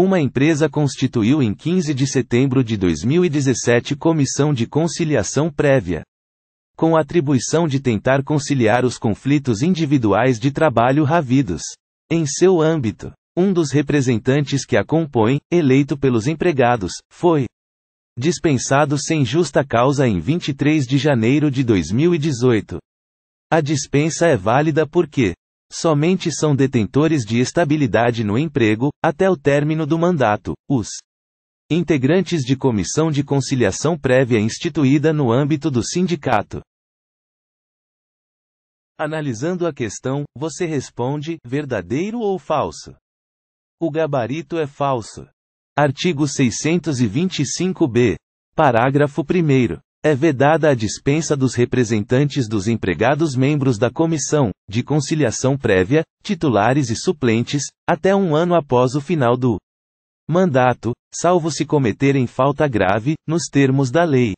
Uma empresa constituiu em 15 de setembro de 2017 Comissão de Conciliação Prévia. Com atribuição de tentar conciliar os conflitos individuais de trabalho havidos. Em seu âmbito, um dos representantes que a compõe, eleito pelos empregados, foi dispensado sem justa causa em 23 de janeiro de 2018. A dispensa é válida porque Somente são detentores de estabilidade no emprego, até o término do mandato, os integrantes de comissão de conciliação prévia instituída no âmbito do sindicato. Analisando a questão, você responde: verdadeiro ou falso? O gabarito é falso. Artigo 625b. Parágrafo 1. É vedada a dispensa dos representantes dos empregados membros da comissão, de conciliação prévia, titulares e suplentes, até um ano após o final do mandato, salvo se cometerem falta grave, nos termos da lei.